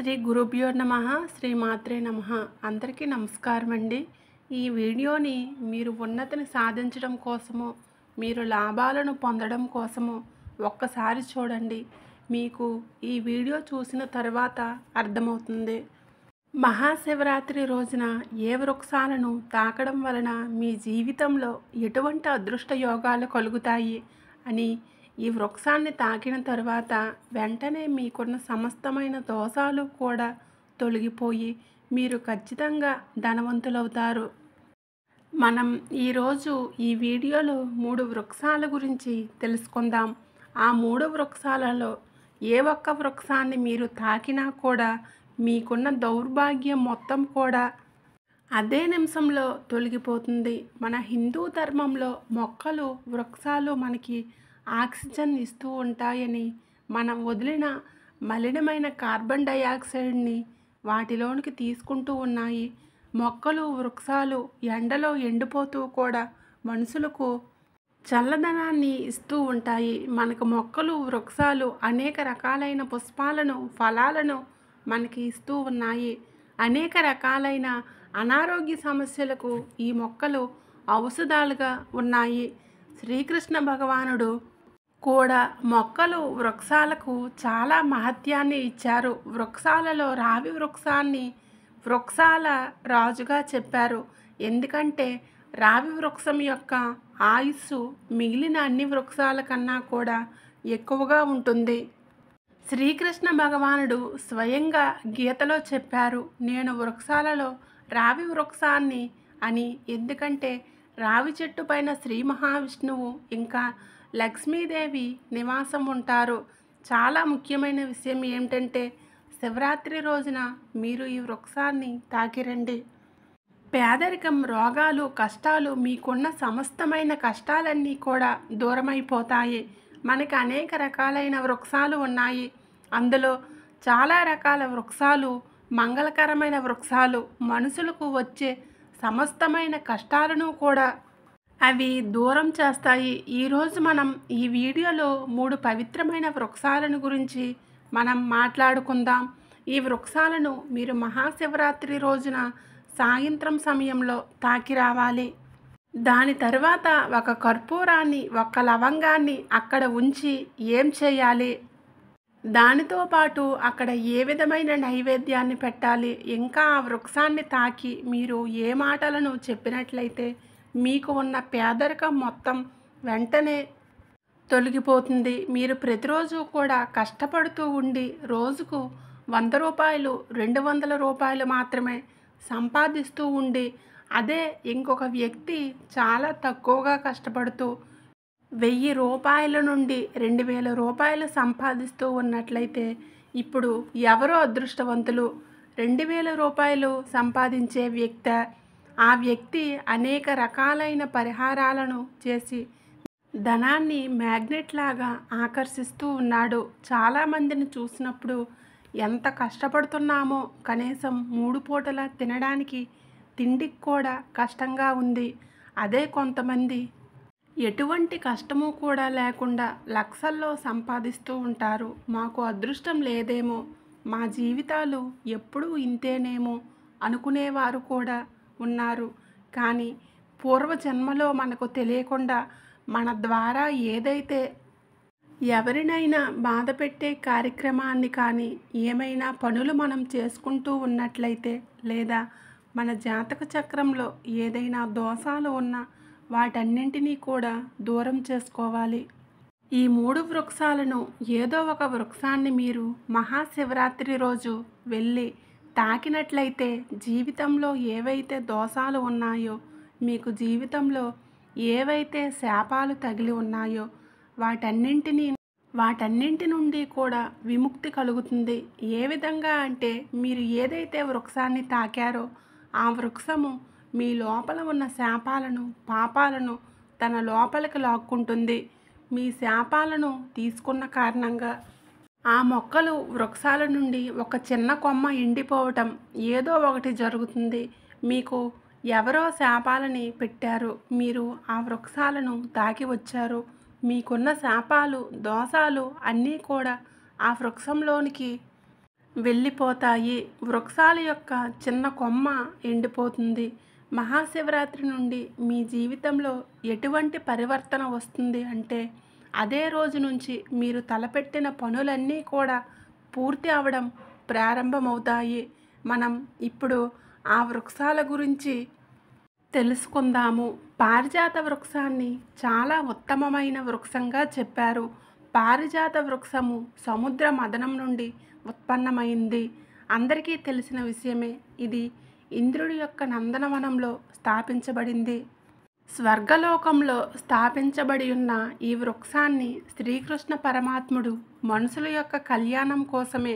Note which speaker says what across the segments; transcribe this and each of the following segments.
Speaker 1: శ్రీ గురుభ్యో నమ శ్రీ మాత్రే నమ అందరికీ నమస్కారం అండి ఈ వీడియోని మీరు ఉన్నతిని సాధించడం కోసము మీరు లాభాలను పొందడం కోసము ఒక్కసారి చూడండి మీకు ఈ వీడియో చూసిన తర్వాత అర్థమవుతుంది మహాశివరాత్రి రోజున ఏ వృక్షాలను తాకడం వలన మీ జీవితంలో ఎటువంటి అదృష్ట యోగాలు కలుగుతాయి అని ఈ వృక్షాన్ని తాకిన తరువాత వెంటనే మీకున్న సమస్తమైన దోషాలు కూడా తొలగిపోయి మీరు ఖచ్చితంగా ధనవంతులవుతారు మనం ఈరోజు ఈ వీడియోలో మూడు వృక్షాల గురించి తెలుసుకుందాం ఆ మూడు వృక్షాలలో ఏ ఒక్క వృక్షాన్ని మీరు తాకినా కూడా మీకున్న దౌర్భాగ్యం మొత్తం కూడా అదే నిమిషంలో తొలగిపోతుంది మన హిందూ ధర్మంలో మొక్కలు వృక్షాలు మనకి ఆక్సిజన్ ఇస్తూ ఉంటాయని మనం వదిలిన మలినమైన కార్బన్ డైఆక్సైడ్ని వాటిలోనికి తీసుకుంటూ ఉన్నాయి మొక్కలు వృక్షాలు ఎండలో ఎండిపోతూ కూడా మనుషులకు చల్లదనాన్ని ఇస్తూ ఉంటాయి మనకు మొక్కలు వృక్షాలు అనేక రకాలైన పుష్పాలను ఫలాలను మనకి ఇస్తూ ఉన్నాయి అనేక రకాలైన అనారోగ్య సమస్యలకు ఈ మొక్కలు ఔషధాలుగా ఉన్నాయి శ్రీకృష్ణ భగవానుడు కూడా మొక్కలు వృక్షాలకు చాలా మహత్యాన్ని ఇచ్చారు వృక్షాలలో రావి వృక్షాన్ని వృక్షాల రాజుగా చెప్పారు ఎందుకంటే రావి వృక్షం యొక్క ఆయుస్సు మిగిలిన అన్ని వృక్షాల కన్నా కూడా ఎక్కువగా ఉంటుంది శ్రీకృష్ణ భగవానుడు స్వయంగా గీతలో చెప్పారు నేను వృక్షాలలో రావి వృక్షాన్ని అని ఎందుకంటే రావి చెట్టు పైన శ్రీ మహావిష్ణువు ఇంకా లక్ష్మీదేవి నివాసం ఉంటారు చాలా ముఖ్యమైన విషయం ఏమిటంటే శివరాత్రి రోజున మీరు ఈ వృక్షాన్ని తాకిరండి పేదరికం రోగాలు కష్టాలు మీకున్న సమస్తమైన కష్టాలన్నీ కూడా దూరమైపోతాయి మనకి అనేక రకాలైన వృక్షాలు ఉన్నాయి అందులో చాలా రకాల వృక్షాలు మంగళకరమైన వృక్షాలు మనుషులకు వచ్చే సమస్తమైన కష్టాలను కూడా అవి దూరం చేస్తాయి ఈరోజు మనం ఈ వీడియోలో మూడు పవిత్రమైన వృక్షాలను గురించి మనం మాట్లాడుకుందాం ఈ వృక్షాలను మీరు మహాశివరాత్రి రోజున సాయంత్రం సమయంలో తాకి రావాలి దాని తర్వాత ఒక కర్పూరాన్ని ఒక లవంగాన్ని అక్కడ ఉంచి ఏం చేయాలి దానితో పాటు అక్కడ ఏ విధమైన నైవేద్యాన్ని పెట్టాలి ఇంకా ఆ వృక్షాన్ని తాకి మీరు ఏ మాటలను చెప్పినట్లయితే మీకు ఉన్న పేదరికం మొత్తం వెంటనే తొలగిపోతుంది మీరు ప్రతిరోజు కూడా కష్టపడుతూ ఉండి రోజుకు వంద రూపాయలు రెండు వందల రూపాయలు మాత్రమే సంపాదిస్తూ ఉండి అదే ఇంకొక వ్యక్తి చాలా తక్కువగా కష్టపడుతూ వెయ్యి రూపాయల నుండి రెండు వేల రూపాయలు సంపాదిస్తూ ఉన్నట్లయితే ఇప్పుడు ఎవరో అదృష్టవంతులు రెండు వేల రూపాయలు సంపాదించే వ్యక్తి ఆ వ్యక్తి అనేక రకాలైన పరిహారాలను చేసి ధనాన్ని మ్యాగ్నెట్ లాగా ఆకర్షిస్తూ ఉన్నాడు చాలామందిని చూసినప్పుడు ఎంత కష్టపడుతున్నామో కనీసం మూడు పూటల తినడానికి తిండికి కూడా కష్టంగా ఉంది అదే కొంతమంది ఎటువంటి కష్టము కూడా లేకుండా లక్షల్లో సంపాదిస్తూ ఉంటారు మాకు అదృష్టం లేదేమో మా జీవితాలు ఎప్పుడూ ఇంతేనేమో అనుకునేవారు కూడా ఉన్నారు కానీ పూర్వజన్మలో మనకు తెలియకుండా మన ద్వారా ఏదైతే ఎవరినైనా బాధ పెట్టే కార్యక్రమాన్ని కానీ ఏమైనా పనులు మనం చేసుకుంటూ ఉన్నట్లయితే లేదా మన జాతక చక్రంలో ఏదైనా దోషాలు ఉన్నా వాటన్నింటినీ కూడా దూరం చేసుకోవాలి ఈ మూడు వృక్షాలను ఏదో ఒక వృక్షాన్ని మీరు మహాశివరాత్రి రోజు వెళ్ళి తాకినట్లయితే జీవితంలో ఏవైతే దోషాలు ఉన్నాయో మీకు జీవితంలో ఏవైతే శాపాలు తగిలి ఉన్నాయో వాటన్నింటినీ వాటన్నింటి నుండి కూడా విముక్తి కలుగుతుంది ఏ విధంగా అంటే మీరు ఏదైతే వృక్షాన్ని తాకారో ఆ వృక్షము మీ లోపల ఉన్న శాపాలను పాపాలను తన లోపలికి లాక్కుంటుంది మీ శాపాలను తీసుకున్న కారణంగా ఆ మొక్కలు వృక్షాల నుండి ఒక చిన్న కొమ్మ ఎండిపోవటం ఏదో ఒకటి జరుగుతుంది మీకు ఎవరో శాపాలని పెట్టారు మీరు ఆ వృక్షాలను తాకి వచ్చారు మీకున్న శాపాలు దోషాలు అన్నీ కూడా ఆ వృక్షంలోనికి వెళ్ళిపోతాయి వృక్షాల యొక్క చిన్న కొమ్మ ఎండిపోతుంది మహాశివరాత్రి నుండి మీ జీవితంలో ఎటువంటి పరివర్తన వస్తుంది అంటే అదే రోజు నుంచి మీరు తలపెట్టిన పనులన్నీ కూడా పూర్తి అవడం ప్రారంభమవుతాయి మనం ఇప్పుడు ఆ వృక్షాల గురించి తెలుసుకుందాము పారిజాత వృక్షాన్ని చాలా ఉత్తమమైన వృక్షంగా చెప్పారు పారిజాత వృక్షము సముద్ర మదనం నుండి ఉత్పన్నమైంది అందరికీ తెలిసిన విషయమే ఇది ఇంద్రుడి యొక్క నందనవనంలో స్థాపించబడింది స్వర్గలోకంలో స్థాపించబడి ఉన్న ఈ వృక్షాన్ని శ్రీకృష్ణ పరమాత్ముడు మనుషుల యొక్క కళ్యాణం కోసమే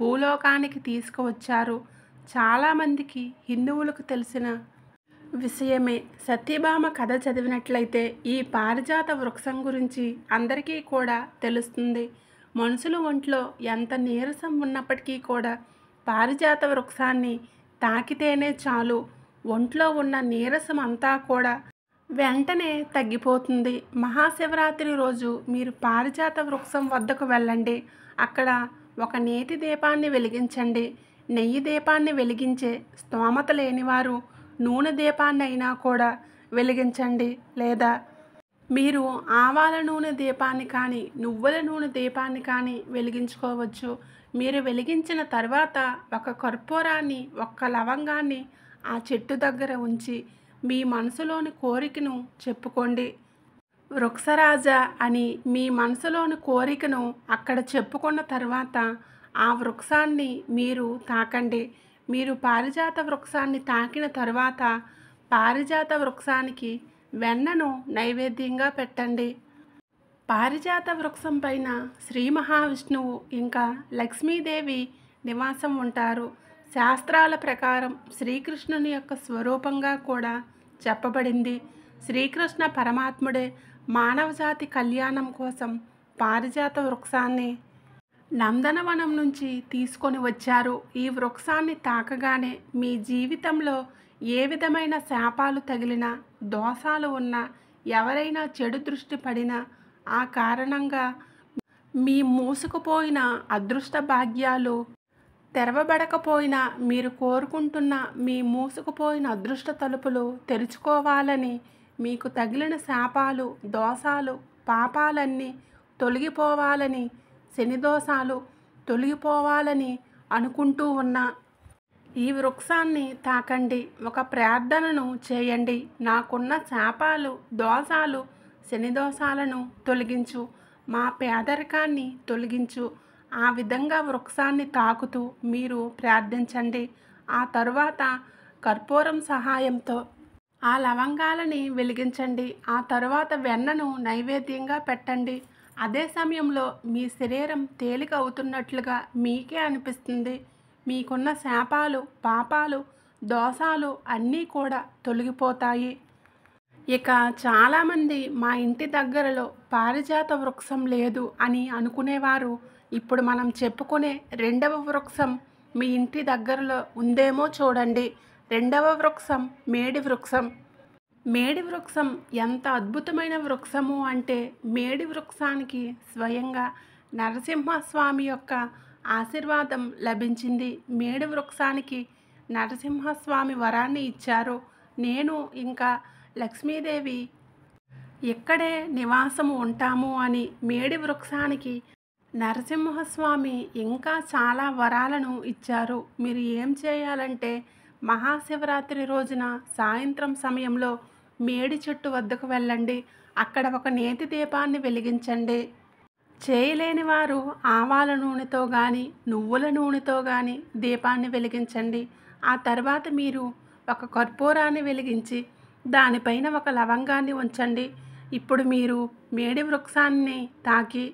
Speaker 1: భూలోకానికి తీసుకువచ్చారు చాలామందికి హిందువులకు తెలిసిన విషయమే సత్యభామ కథ చదివినట్లయితే ఈ పారిజాత వృక్షం గురించి అందరికీ కూడా తెలుస్తుంది మనుషుల ఒంట్లో ఎంత నీరసం ఉన్నప్పటికీ కూడా పారిజాత వృక్షాన్ని తాకితేనే చాలు ఒంట్లో ఉన్న నీరసం అంతా కూడా వెంటనే తగ్గిపోతుంది మహాశివరాత్రి రోజు మీరు పారిజాత వృక్షం వద్దకు వెళ్ళండి అక్కడ ఒక నేతి దీపాన్ని వెలిగించండి నెయ్యి దీపాన్ని వెలిగించే స్తోమత లేనివారు నూనె దీపాన్ని అయినా కూడా వెలిగించండి లేదా మీరు ఆవాల నూనె దీపాన్ని కానీ నువ్వుల నూనె దీపాన్ని కానీ వెలిగించుకోవచ్చు మీరు వెలిగించిన తర్వాత ఒక కర్పూరాన్ని ఒక్క లవంగాన్ని ఆ చెట్టు దగ్గర ఉంచి మీ మనసులోని కోరికను చెప్పుకోండి వృక్షరాజ అని మీ మనసులోని కోరికను అక్కడ చెప్పుకున్న తర్వాత ఆ వృక్షాన్ని మీరు తాకండి మీరు పారిజాత వృక్షాన్ని తాకిన తర్వాత పారిజాత వృక్షానికి వెన్నను నైవేద్యంగా పెట్టండి పారిజాత వృక్షం పైన శ్రీ మహావిష్ణువు ఇంకా లక్ష్మీదేవి నివాసం ఉంటారు శాస్త్రాల ప్రకారం శ్రీకృష్ణుని యొక్క స్వరూపంగా కూడా చెప్పబడింది శ్రీకృష్ణ పరమాత్ముడే మానవజాతి కళ్యాణం కోసం పారిజాత వృక్షాన్ని నందనవనం నుంచి తీసుకొని వచ్చారు ఈ వృక్షాన్ని తాకగానే మీ జీవితంలో ఏ విధమైన శాపాలు తగిలినా దోషాలు ఉన్నా ఎవరైనా చెడు దృష్టి పడినా ఆ కారణంగా మీ మూసుకుపోయిన అదృష్ట భాగ్యాలు తెరవబడకపోయినా మీరు కోరుకుంటున్న మీ మూసుకుపోయిన అదృష్ట తలుపులు తెరుచుకోవాలని మీకు తగిలిన శాపాలు దోషాలు పాపాలన్నీ తొలగిపోవాలని శని దోషాలు తొలగిపోవాలని అనుకుంటూ ఉన్న ఈ వృక్షాన్ని తాకండి ఒక ప్రార్థనను చేయండి నాకున్న శాపాలు దోషాలు శని దోషాలను తొలగించు మా పేదరికాన్ని తొలగించు ఆ విధంగా వృక్షాన్ని తాకుతూ మీరు ప్రార్థించండి ఆ తరువాత కర్పూరం సహాయంతో ఆ లవంగాలని వెలిగించండి ఆ తరువాత వెన్నను నైవేద్యంగా పెట్టండి అదే సమయంలో మీ శరీరం తేలిక అవుతున్నట్లుగా మీకే అనిపిస్తుంది మీకున్న శాపాలు పాపాలు దోషాలు అన్నీ కూడా తొలగిపోతాయి ఇక చాలామంది మా ఇంటి దగ్గరలో పారిజాత వృక్షం లేదు అని అనుకునేవారు ఇప్పుడు మనం చెప్పుకునే రెండవ వృక్షం మీ ఇంటి దగ్గరలో ఉందేమో చూడండి రెండవ వృక్షం మేడి వృక్షం మేడి వృక్షం ఎంత అద్భుతమైన వృక్షము అంటే మేడి వృక్షానికి స్వయంగా నరసింహస్వామి యొక్క ఆశీర్వాదం లభించింది మేడి వృక్షానికి నరసింహస్వామి వరాన్ని ఇచ్చారు నేను ఇంకా లక్ష్మీదేవి ఇక్కడే నివాసము ఉంటాము అని మేడి వృక్షానికి నరసింహస్వామి ఇంకా చాలా వరాలను ఇచ్చారు మీరు ఏం చేయాలంటే మహాశివరాత్రి రోజున సాయంత్రం సమయంలో మేడి చెట్టు వద్దకు వెళ్ళండి అక్కడ ఒక నేతి దీపాన్ని వెలిగించండి చేయలేని వారు ఆవాల నూనెతో కానీ నువ్వుల నూనెతో కానీ దీపాన్ని వెలిగించండి ఆ తర్వాత మీరు ఒక కర్పూరాన్ని వెలిగించి దానిపైన ఒక లవంగాన్ని ఉంచండి ఇప్పుడు మీరు మేడి వృక్షాన్ని తాకి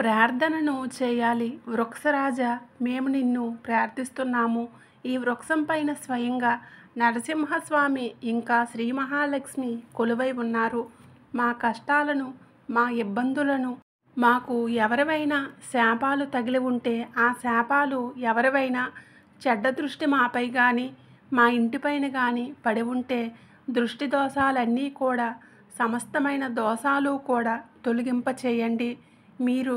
Speaker 1: ప్రార్థనను చేయాలి వృక్షరాజా మేము నిన్ను ప్రార్థిస్తున్నాము ఈ వృక్షం పైన స్వయంగా నరసింహస్వామి ఇంకా శ్రీ మహాలక్ష్మి కొలువై ఉన్నారు మా కష్టాలను మా ఇబ్బందులను మాకు ఎవరివైనా శాపాలు తగిలి ఉంటే ఆ శాపాలు ఎవరివైనా చెడ్డ దృష్టి మాపై కానీ మా ఇంటిపైన కానీ పడి ఉంటే దృష్టి దోషాలన్నీ కూడా సమస్తమైన దోషాలు కూడా తొలగింప చేయండి మీరు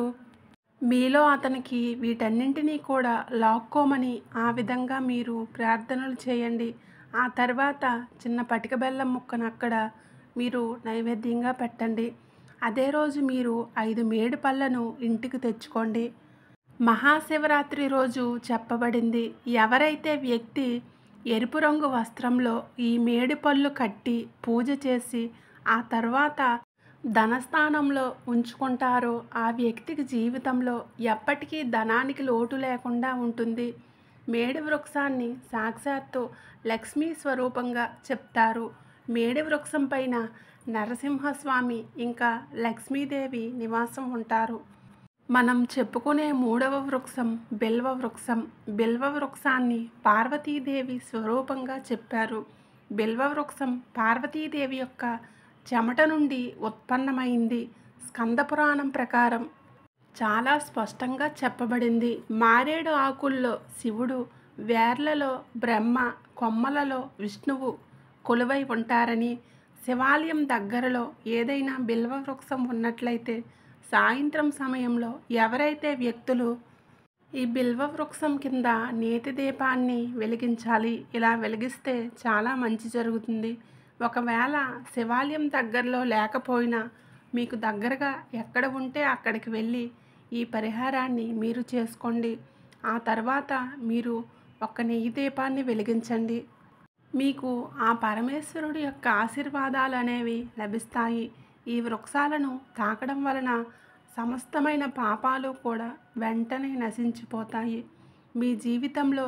Speaker 1: మీలో అతనికి వీటన్నింటినీ కూడా లాక్కోమని ఆ విధంగా మీరు ప్రార్థనలు చేయండి ఆ తర్వాత చిన్న పటిక బెల్లం ముక్కను అక్కడ మీరు నైవేద్యంగా పెట్టండి అదే రోజు మీరు ఐదు మేడి పళ్ళను ఇంటికి తెచ్చుకోండి మహాశివరాత్రి రోజు చెప్పబడింది ఎవరైతే వ్యక్తి ఎరుపు రంగు వస్త్రంలో ఈ మేడి పళ్ళు కట్టి పూజ చేసి ఆ తర్వాత ధనస్థానంలో ఉంచుకుంటారో ఆ వ్యక్తికి జీవితంలో ఎప్పటికీ ధనానికి లోటు లేకుండా ఉంటుంది మేడి వృక్షాన్ని సాక్షాత్తు లక్ష్మీ స్వరూపంగా చెప్తారు మేడి వృక్షం పైన నరసింహస్వామి ఇంకా లక్ష్మీదేవి నివాసం ఉంటారు మనం చెప్పుకునే మూడవ వృక్షం బిల్వ వృక్షం బిల్వ వృక్షాన్ని పార్వతీదేవి స్వరూపంగా చెప్పారు బిల్వ వృక్షం పార్వతీదేవి యొక్క చెమట నుండి ఉత్పన్నమైంది స్కందపురాణం ప్రకారం చాలా స్పష్టంగా చెప్పబడింది మారేడు ఆకుల్లో శివుడు వేర్లలో బ్రహ్మ కొమ్మలలో విష్ణువు కొలువై ఉంటారని శివాలయం దగ్గరలో ఏదైనా బిల్వ వృక్షం ఉన్నట్లయితే సాయంత్రం సమయంలో ఎవరైతే వ్యక్తులు ఈ బిల్వ వృక్షం కింద నేతి దీపాన్ని వెలిగించాలి ఇలా వెలిగిస్తే చాలా మంచి జరుగుతుంది ఒకవేళ శివాలయం దగ్గరలో లేకపోయినా మీకు దగ్గరగా ఎక్కడ ఉంటే అక్కడికి వెళ్ళి ఈ పరిహారాన్ని మీరు చేసుకోండి ఆ తర్వాత మీరు ఒక నెయ్యి దీపాన్ని వెలిగించండి మీకు ఆ పరమేశ్వరుడి యొక్క ఆశీర్వాదాలు అనేవి లభిస్తాయి ఈ వృక్షాలను తాకడం వలన సమస్తమైన పాపాలు కూడా వెంటనే నశించిపోతాయి మీ జీవితంలో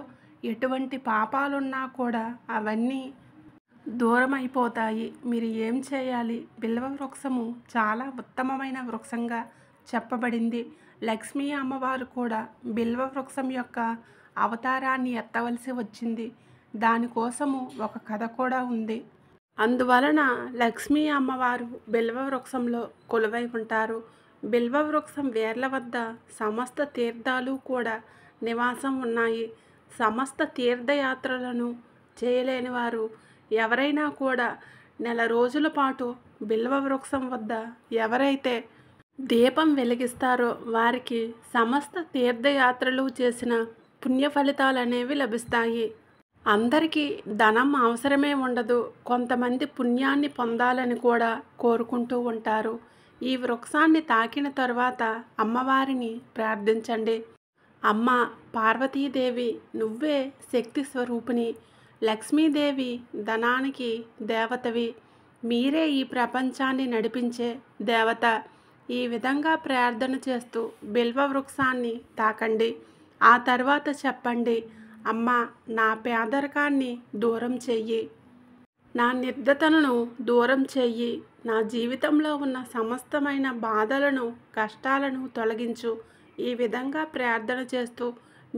Speaker 1: ఎటువంటి పాపాలున్నా కూడా అవన్నీ దూరమైపోతాయి మీరు ఏం చేయాలి బిల్వ వృక్షము చాలా ఉత్తమమైన వృక్షంగా చెప్పబడింది లక్ష్మీ అమ్మవారు కూడా బిల్వ వృక్షం యొక్క అవతారాన్ని ఎత్తవలసి వచ్చింది దానికోసము ఒక కథ కూడా ఉంది అందువలన లక్ష్మీ అమ్మవారు బిల్వ వృక్షంలో కొలువై ఉంటారు బిల్వ వృక్షం వేర్ల వద్ద సమస్త తీర్థాలు కూడా నివాసం ఉన్నాయి సమస్త తీర్థయాత్రలను చేయలేని వారు ఎవరైనా కూడా నెల రోజుల పాటు బిల్వ వృక్షం వద్ద ఎవరైతే దీపం వెలిగిస్తారో వారికి సమస్త తీర్థయాత్రలు చేసిన పుణ్య ఫలితాలు అనేవి లభిస్తాయి అందరికీ ధనం అవసరమే ఉండదు కొంతమంది పుణ్యాన్ని పొందాలని కూడా కోరుకుంటూ ఉంటారు ఈ వృక్షాన్ని తాకిన తర్వాత అమ్మవారిని ప్రార్థించండి అమ్మ పార్వతీదేవి నువ్వే శక్తి స్వరూపిణి లక్ష్మీదేవి ధనానికి దేవతవి మీరే ఈ ప్రపంచాన్ని నడిపించే దేవత ఈ విధంగా ప్రార్థన చేస్తూ బిల్వ వృక్షాన్ని తాకండి ఆ తర్వాత చెప్పండి అమ్మ నా పేదరికాన్ని దూరం చెయ్యి నా నిర్ధతలను దూరం చెయ్యి నా జీవితంలో ఉన్న సమస్తమైన బాధలను కష్టాలను తొలగించు ఈ విధంగా ప్రార్థన చేస్తూ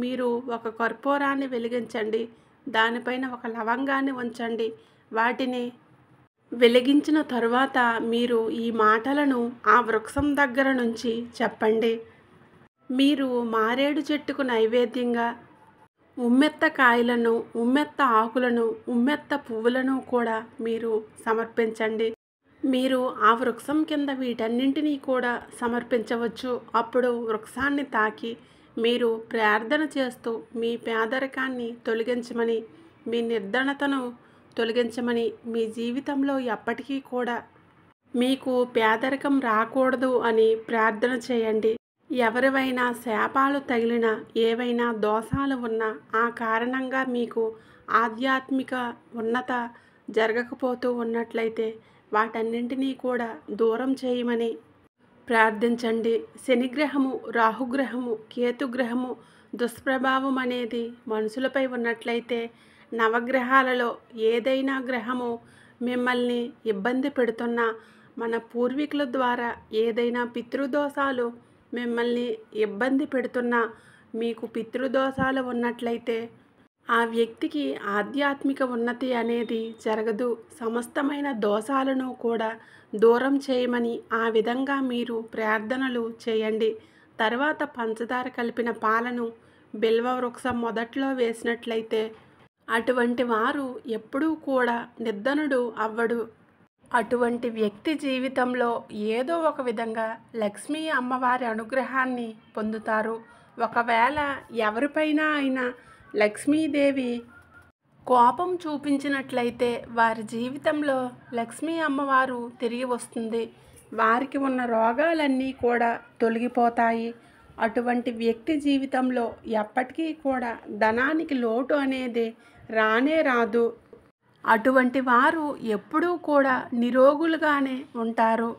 Speaker 1: మీరు ఒక కర్పూరాన్ని వెలిగించండి దానిపైన ఒక లవంగాన్ని ఉంచండి వాటిని వెలిగించిన తరువాత మీరు ఈ మాటలను ఆ వృక్షం దగ్గర నుంచి చెప్పండి మీరు మారేడు చెట్టుకు నైవేద్యంగా ఉమ్మెత్త కాయలను ఉమ్మెత్త ఆకులను ఉమ్మెత్త పువ్వులను కూడా మీరు సమర్పించండి మీరు ఆ వృక్షం కింద వీటన్నింటినీ కూడా సమర్పించవచ్చు అప్పుడు వృక్షాన్ని తాకి మీరు ప్రార్థన చేస్తూ మీ పేదరికాన్ని తొలగించమని మీ నిర్ధనతను తొలగించమని మీ జీవితంలో ఎప్పటికీ కూడా మీకు పేదరికం రాకూడదు అని ప్రార్థన చేయండి ఎవరివైనా శాపాలు తగిలిన ఏవైనా దోషాలు ఉన్నా ఆ కారణంగా మీకు ఆధ్యాత్మిక ఉన్నత జరగకపోతూ ఉన్నట్లయితే వాటన్నింటినీ కూడా దూరం చేయమని ప్రార్థించండి శనిగ్రహము రాహుగ్రహము కేతుగ్రహము దుష్ప్రభావం అనేది మనుషులపై ఉన్నట్లయితే నవగ్రహాలలో ఏదైనా గ్రహము మిమ్మల్ని ఇబ్బంది పెడుతున్న మన పూర్వీకుల ద్వారా ఏదైనా పితృదోషాలు మిమ్మల్ని ఇబ్బంది పెడుతున్నా మీకు పితృదోషాలు ఉన్నట్లయితే ఆ వ్యక్తికి ఆధ్యాత్మిక ఉన్నతి అనేది జరగదు సమస్తమైన దోషాలను కూడా దూరం చేయమని ఆ విధంగా మీరు ప్రార్థనలు చేయండి తర్వాత పంచదార కలిపిన పాలను బిల్వ వృక్షం మొదట్లో వేసినట్లయితే అటువంటి వారు ఎప్పుడూ కూడా నిర్ధనుడు అవ్వడు అటువంటి వ్యక్తి జీవితంలో ఏదో ఒక విధంగా లక్ష్మీ అమ్మవారి అనుగ్రహాన్ని పొందుతారు ఒకవేళ ఎవరిపైన అయినా లక్ష్మీదేవి కోపం చూపించినట్లయితే వారి జీవితంలో లక్ష్మీ అమ్మవారు తిరిగి వస్తుంది వారికి ఉన్న రోగాలన్నీ కూడా తొలగిపోతాయి అటువంటి వ్యక్తి జీవితంలో ఎప్పటికీ కూడా ధనానికి లోటు అనేది రానే రాదు అటువంటి వారు ఎప్పుడూ కూడా నిరోగులుగానే ఉంటారు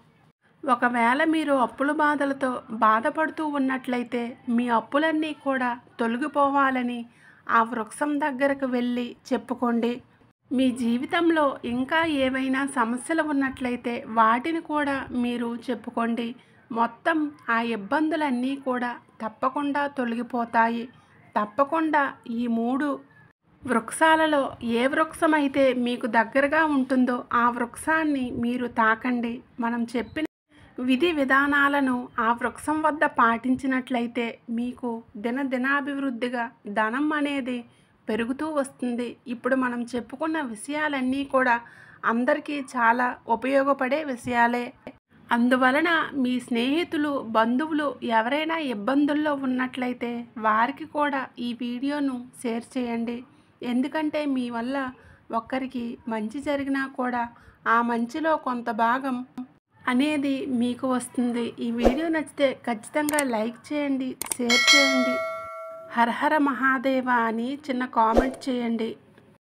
Speaker 1: ఒకవేళ మీరు అప్పుల బాధలతో బాధపడుతూ ఉన్నట్లయితే మీ అప్పులన్నీ కూడా తొలగిపోవాలని ఆ వృక్షం దగ్గరకు వెళ్ళి చెప్పుకోండి మీ జీవితంలో ఇంకా ఏవైనా సమస్యలు ఉన్నట్లయితే వాటిని కూడా మీరు చెప్పుకోండి మొత్తం ఆ ఇబ్బందులన్నీ కూడా తప్పకుండా తొలగిపోతాయి తప్పకుండా ఈ మూడు వృక్షాలలో ఏ వృక్షం అయితే మీకు దగ్గరగా ఉంటుందో ఆ వృక్షాన్ని మీరు తాకండి మనం చెప్పిన విధి విధానాలను ఆ వృక్షం వద్ద పాటించినట్లయితే మీకు దినదినాభివృద్ధిగా ధనం అనేది పెరుగుతూ వస్తుంది ఇప్పుడు మనం చెప్పుకున్న విషయాలన్నీ కూడా అందరికీ చాలా ఉపయోగపడే విషయాలే అందువలన మీ స్నేహితులు బంధువులు ఎవరైనా ఇబ్బందుల్లో ఉన్నట్లయితే వారికి కూడా ఈ వీడియోను షేర్ చేయండి ఎందుకంటే మీ వల్ల ఒక్కరికి మంచి జరిగినా కూడా ఆ మంచిలో కొంత భాగం అనేది మీకు వస్తుంది ఈ వీడియో నచ్చితే ఖచ్చితంగా లైక్ చేయండి షేర్ చేయండి హర మహాదేవ అని చిన్న కామెంట్ చేయండి